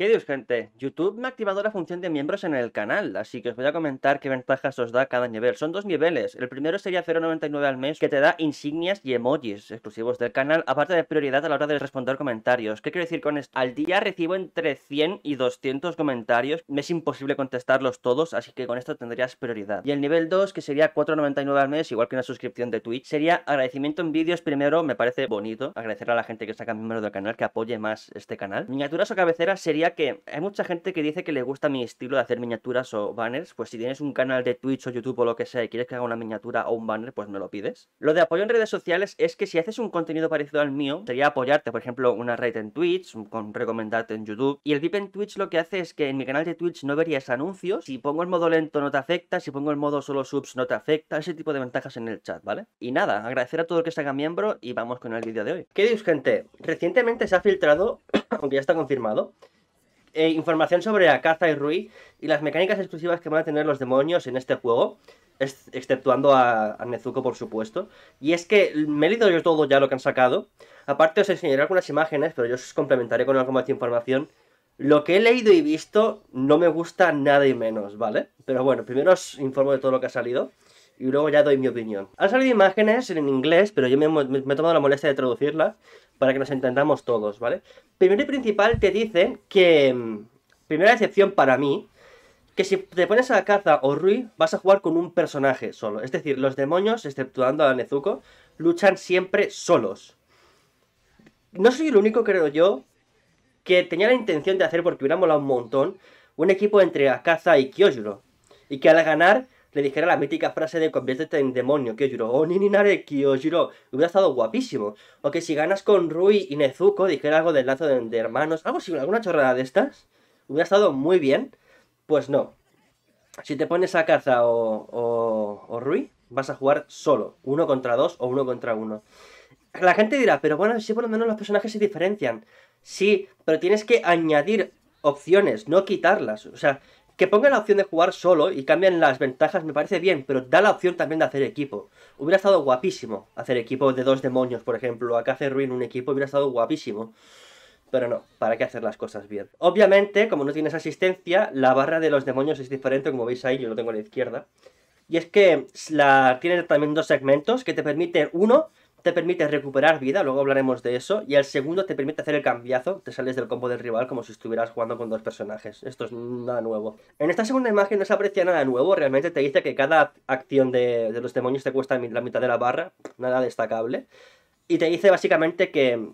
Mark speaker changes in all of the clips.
Speaker 1: ¿Qué dios, gente? YouTube me ha activado la función de miembros en el canal, así que os voy a comentar qué ventajas os da cada nivel. Son dos niveles. El primero sería 0.99 al mes, que te da insignias y emojis exclusivos del canal, aparte de prioridad a la hora de responder comentarios. ¿Qué quiero decir con esto? Al día recibo entre 100 y 200 comentarios. Me es imposible contestarlos todos, así que con esto tendrías prioridad. Y el nivel 2, que sería 4.99 al mes, igual que una suscripción de Twitch, sería agradecimiento en vídeos primero, me parece bonito. Agradecer a la gente que saca miembro del canal, que apoye más este canal. Miniaturas o cabeceras sería que hay mucha gente que dice que le gusta mi estilo de hacer miniaturas o banners, pues si tienes un canal de Twitch o YouTube o lo que sea y quieres que haga una miniatura o un banner, pues me lo pides. Lo de apoyo en redes sociales es que si haces un contenido parecido al mío, sería apoyarte, por ejemplo, una red en Twitch, con recomendarte en YouTube. Y el VIP en Twitch lo que hace es que en mi canal de Twitch no verías anuncios. Si pongo el modo lento no te afecta, si pongo el modo solo subs no te afecta, ese tipo de ventajas en el chat, ¿vale? Y nada, agradecer a todo el que se haga miembro y vamos con el vídeo de hoy. ¿Qué dices, gente? Recientemente se ha filtrado, aunque ya está confirmado, eh, información sobre Akaza y Rui y las mecánicas exclusivas que van a tener los demonios en este juego, exceptuando a, a, Nezuko por supuesto. Y es que me he leído yo todo ya lo que han sacado. Aparte os enseñaré algunas imágenes, pero yo os complementaré con algo más de información. Lo que he leído y visto no me gusta nada y menos, ¿vale? Pero bueno, primero os informo de todo lo que ha salido y luego ya doy mi opinión. Han salido imágenes en inglés, pero yo me, he tomado la molestia de traducirlas para que nos entendamos todos, ¿vale? Primero y principal te dicen que... Mm, primera excepción para mí, que si te pones a caza o Rui, vas a jugar con un personaje solo. Es decir, los demonios, exceptuando a Nezuko, luchan siempre solos. No soy el único, creo yo, que tenía la intención de hacer, porque hubiera molado un montón, un equipo entre Akaza y Kyojuro. Y que al ganar le dijera la mítica frase de conviértete en demonio, que Kyojuro, o oh, Nininare Kyojuro, hubiera estado guapísimo. O que si ganas con Rui y Nezuko, dijera algo del lazo de, hermanos, algo así, alguna chorrada de estas, hubiera estado muy bien. Pues no. Si te pones a Caza o, o, o Rui, vas a jugar solo, uno contra dos o uno contra uno. La gente dirá, pero bueno, si por lo menos los personajes se diferencian. Sí, pero tienes que añadir opciones, no quitarlas. O sea, que pongan la opción de jugar solo y cambien las ventajas me parece bien, pero da la opción también de hacer equipo. Hubiera estado guapísimo hacer equipo de dos demonios, por ejemplo. Acá hacer ruin un equipo hubiera estado guapísimo. Pero no, ¿para qué hacer las cosas bien? Obviamente, como no tienes asistencia, la barra de los demonios es diferente, como veis ahí, yo lo tengo a la izquierda. Y es que la, tiene también dos segmentos que te permiten, uno, te permite recuperar vida, luego hablaremos de eso, y el segundo te permite hacer el cambiazo, te sales del combo del rival como si estuvieras jugando con dos personajes. Esto es nada nuevo. En esta segunda imagen no se aprecia nada nuevo, realmente te dice que cada acción de, de los demonios te cuesta la mitad de la barra, nada destacable. Y te dice básicamente que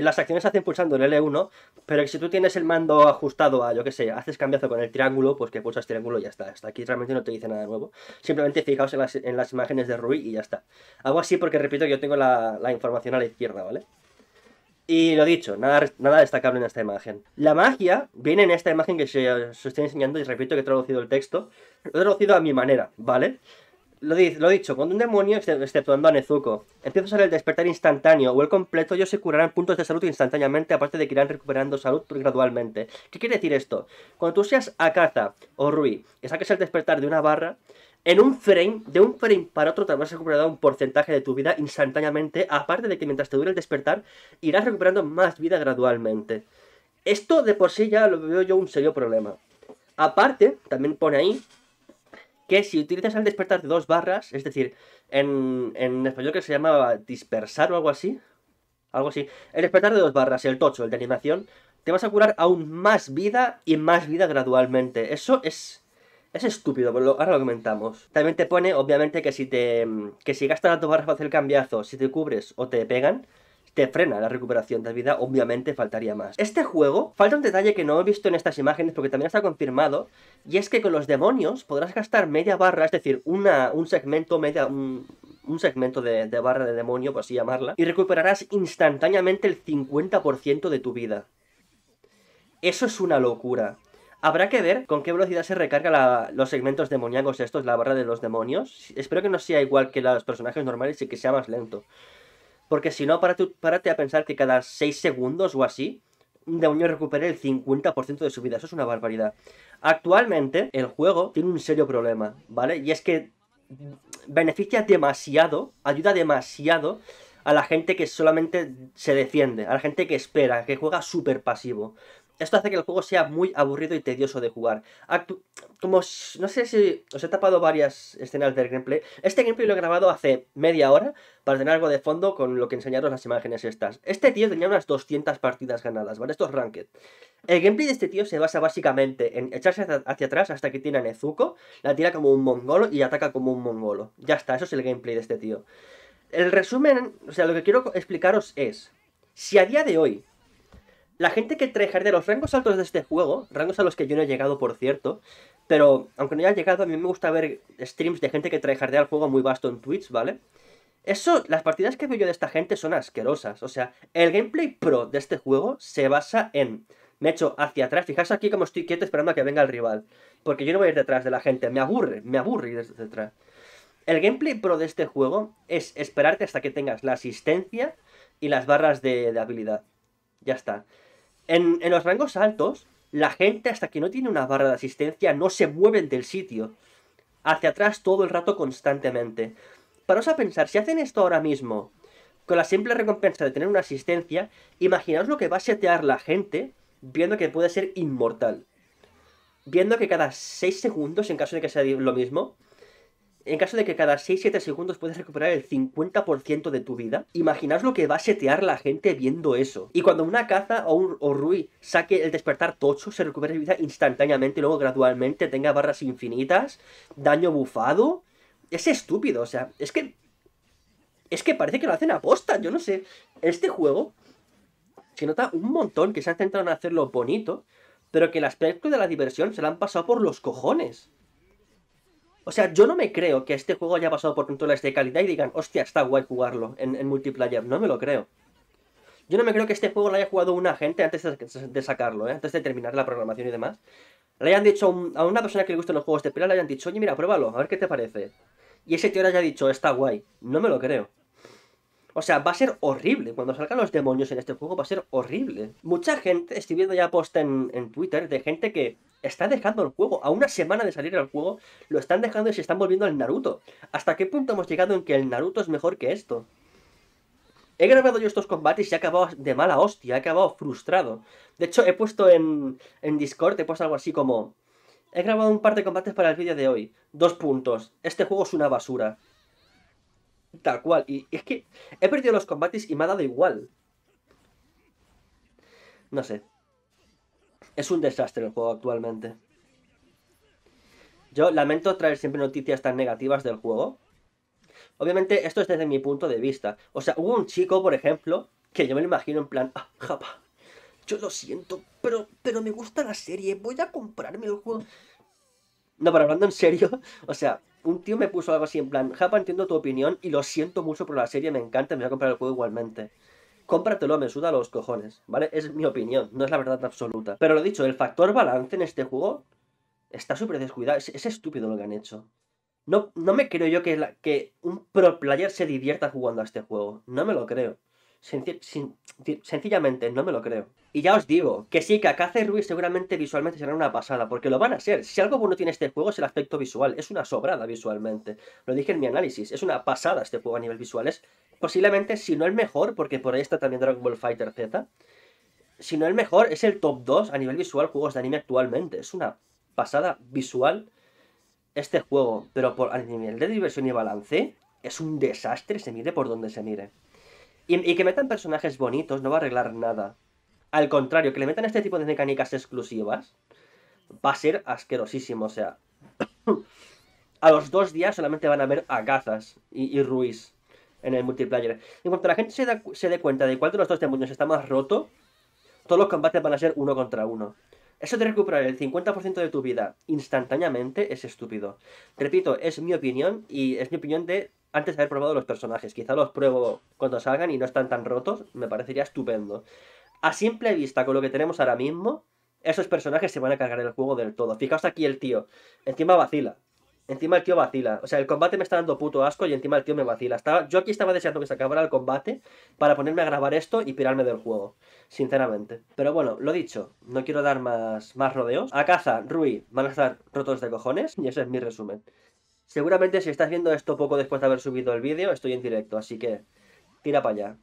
Speaker 1: las acciones se hacen pulsando el L1, pero que si tú tienes el mando ajustado a, yo que sé, haces cambiazo con el triángulo, pues que pulsas triángulo y ya está. Hasta aquí realmente no te dice nada nuevo. Simplemente fijaos en las, imágenes de Rui y ya está. Hago así porque, repito, que yo tengo la, información a la izquierda, ¿vale? Y lo dicho, nada, nada destacable en esta imagen. La magia viene en esta imagen que se, estoy enseñando y repito que he traducido el texto. Lo he traducido a mi manera, ¿vale? Lo, dicho, cuando un demonio, exceptuando a Nezuko, empieza a usar el despertar instantáneo o el completo, ellos se curarán puntos de salud instantáneamente, aparte de que irán recuperando salud gradualmente. ¿Qué quiere decir esto? Cuando tú seas Akaza o Rui y saques el despertar de una barra, en un frame, de un frame para otro, te a recuperar un porcentaje de tu vida instantáneamente, aparte de que mientras te dure el despertar, irás recuperando más vida gradualmente. Esto de por sí ya lo veo yo un serio problema. Aparte, también pone ahí que si utilizas el despertar de dos barras, es decir, en, en español que se llamaba dispersar o algo así, algo así, el despertar de dos barras, el tocho, el de animación, te vas a curar aún más vida y más vida gradualmente. Eso es... Es estúpido, pero ahora lo comentamos. También te pone, obviamente, que si te. que si gastas las dos barras para hacer el cambiazo, si te cubres o te pegan, te frena la recuperación de vida, obviamente faltaría más. Este juego, falta un detalle que no he visto en estas imágenes porque también está confirmado, y es que con los demonios podrás gastar media barra, es decir, una, un segmento, media, un, segmento de, barra de demonio, por así llamarla, y recuperarás instantáneamente el 50% de tu vida. Eso es una locura. Habrá que ver con qué velocidad se recarga los segmentos demoníacos estos, la barra de los demonios. Espero que no sea igual que los personajes normales y que sea más lento. Porque si no, párate, párate a pensar que cada 6 segundos o así, un demonio recupere el 50% de su vida. Eso es una barbaridad. Actualmente, el juego tiene un serio problema, ¿vale? Y es que beneficia demasiado, ayuda demasiado a la gente que solamente se defiende, a la gente que espera, que juega súper pasivo. Esto hace que el juego sea muy aburrido y tedioso de jugar. como no sé si os he tapado varias escenas del gameplay. Este gameplay lo he grabado hace media hora para tener algo de fondo con lo que enseñaros las imágenes estas. Este tío tenía unas 200 partidas ganadas, ¿vale? Esto es Ranked. El gameplay de este tío se basa básicamente en echarse hacia atrás hasta que tiene a Nezuko, la tira como un mongolo y ataca como un mongolo. Ya está, eso es el gameplay de este tío. El resumen, o sea, lo que quiero explicaros es, si a día de hoy la gente que trae de los rangos altos de este juego, rangos a los que yo no he llegado, por cierto, pero aunque no haya llegado, a mí me gusta ver streams de gente que trae al juego muy vasto en Twitch, ¿vale? Eso, las partidas que veo yo de esta gente son asquerosas. O sea, el gameplay pro de este juego se basa en. Me echo hacia atrás. Fijaos aquí como estoy quieto esperando a que venga el rival. Porque yo no voy a ir detrás de la gente. Me aburre, me aburre ir El gameplay pro de este juego es esperarte hasta que tengas la asistencia y las barras de habilidad. Ya está. En, los rangos altos, la gente hasta que no tiene una barra de asistencia no se mueven del sitio. Hacia atrás todo el rato constantemente. Paraos a pensar, si hacen esto ahora mismo, con la simple recompensa de tener una asistencia, imaginaos lo que va a setear la gente viendo que puede ser inmortal. Viendo que cada 6 segundos, en caso de que sea lo mismo, en caso de que cada 6-7 segundos puedas recuperar el 50% de tu vida, imaginaos lo que va a setear la gente viendo eso. Y cuando una caza o, un, o Rui saque el despertar tocho, se recupera vida instantáneamente y luego gradualmente tenga barras infinitas, daño bufado. Es estúpido, o sea, es que. Es que parece que lo hacen a posta, yo no sé. Este juego se nota un montón que se han centrado en hacerlo bonito, pero que el aspecto de la diversión se la han pasado por los cojones. O sea, yo no me creo que este juego haya pasado por controles de calidad y digan, hostia, está guay jugarlo en, multiplayer. No me lo creo. Yo no me creo que este juego lo haya jugado una gente antes de, sacarlo, ¿eh? antes de terminar la programación y demás. Le hayan dicho a, una persona que le gustan los juegos de pelea, le hayan dicho, oye, mira, pruébalo, a ver qué te parece. Y ese tío le haya dicho, está guay. No me lo creo. O sea, va a ser horrible. Cuando salgan los demonios en este juego, va a ser horrible. Mucha gente, estoy viendo ya post en, en Twitter de gente que está dejando el juego. A una semana de salir al juego, lo están dejando y se están volviendo al Naruto. ¿Hasta qué punto hemos llegado en que el Naruto es mejor que esto? He grabado yo estos combates y he acabado de mala hostia, he acabado frustrado. De hecho, he puesto en, en Discord, he puesto algo así como... He grabado un par de combates para el vídeo de hoy. Dos puntos. Este juego es una basura. Tal cual. y es que he perdido los combates y me ha dado igual. No sé. Es un desastre el juego actualmente. Yo lamento traer siempre noticias tan negativas del juego. Obviamente, esto es desde mi punto de vista. O sea, hubo un chico, por ejemplo, que yo me lo imagino en plan, ah, japa, yo lo siento, pero, pero me gusta la serie, voy a comprarme el juego. No, pero hablando en serio, o sea, un tío me puso algo así en plan, Japa, entiendo tu opinión y lo siento mucho por la serie, me encanta, me voy a comprar el juego igualmente cómpratelo, me suda los cojones, ¿vale? Es mi opinión, no es la verdad absoluta. Pero lo dicho, el factor balance en este juego está súper descuidado, es, estúpido lo que han hecho. No, no me creo yo que, que un pro player se divierta jugando a este juego, no me lo creo sencillamente no me lo creo. Y ya os digo, que sí, que acá hace Ruiz seguramente visualmente será una pasada, porque lo van a ser. Si algo bueno tiene este juego es el aspecto visual, es una sobrada visualmente. Lo dije en mi análisis, es una pasada este juego a nivel visual. Es posiblemente, si no el mejor, porque por ahí está también Dragon Ball Fighter Z, si no el mejor, es el top 2 a nivel visual juegos de anime actualmente. Es una pasada visual este juego, pero por, a nivel de diversión y balance, es un desastre, se mire por donde se mire. Y, que metan personajes bonitos no va a arreglar nada. Al contrario, que le metan este tipo de mecánicas exclusivas va a ser asquerosísimo. O sea, a los dos días solamente van a ver a Gazas y, Ruiz en el multiplayer. En cuanto la gente se, dé cuenta de cuál de los dos demonios está más roto, todos los combates van a ser uno contra uno. Eso de recuperar el 50% de tu vida instantáneamente es estúpido. repito, es mi opinión y es mi opinión de antes de haber probado los personajes. Quizá los pruebo cuando salgan y no están tan rotos, me parecería estupendo. A simple vista, con lo que tenemos ahora mismo, esos personajes se van a cargar el juego del todo. Fijaos aquí el tío, encima vacila. Encima el tío vacila. O sea, el combate me está dando puto asco y encima el tío me vacila. Estaba, yo aquí estaba deseando que se acabara el combate para ponerme a grabar esto y pirarme del juego. Sinceramente. Pero bueno, lo dicho. No quiero dar más, más rodeos. A casa, Rui, van a estar rotos de cojones. Y ese es mi resumen. Seguramente si estás viendo esto poco después de haber subido el vídeo, estoy en directo, así que tira para allá.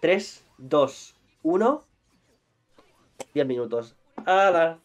Speaker 1: 3, 2, 1. 10 minutos. ¡Hala!